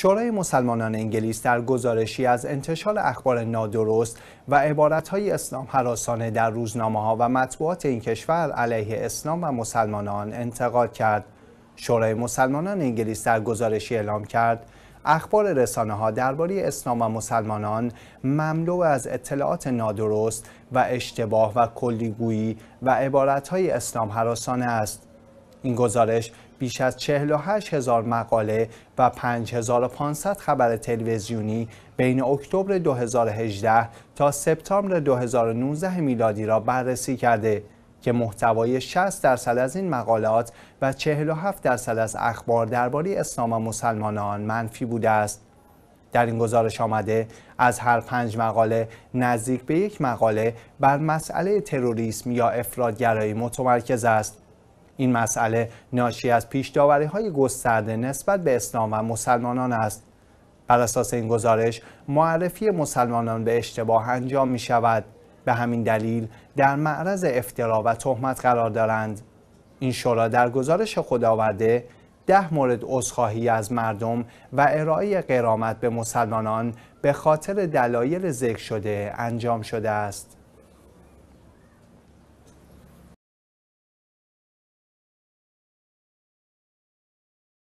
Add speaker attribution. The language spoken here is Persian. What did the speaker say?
Speaker 1: شورای مسلمانان انگلیس در گزارشی از انتشار اخبار نادرست و عبارتهای اسلام حراسانه در روزنامه ها و مطبوعات این کشور علیه اسلام و مسلمانان انتقاد کرد. شورای مسلمانان انگلیس در گزارشی اعلام کرد اخبار رسانه ها درباره اسلام و مسلمانان مملو از اطلاعات نادرست و اشتباه و کلیگویی و عبارتهای اسلام حراسانه است. این گزارش بیش از 48 هزار مقاله و 5500 خبر تلویزیونی بین اکتبر 2018 تا سپتامبر 2019 میلادی را بررسی کرده که محتوای 60 درصد از این مقالات و 47 درصد از اخبار درباره اسلام و مسلمانان منفی بوده است. در این گزارش آمده از هر پنج مقاله نزدیک به یک مقاله بر مسئله تروریسم یا افرادگرایی متمرکز است این مسئله ناشی از پیش داوری های گسترده نسبت به اسلام و مسلمانان است بر اساس این گزارش معرفی مسلمانان به اشتباه انجام می شود به همین دلیل در معرض افترا و تهمت قرار دارند این شورا در گزارش خداورده ده مورد عذرخواهی از مردم و ارائه قرامت به مسلمانان به خاطر دلایل ذکر شده انجام شده است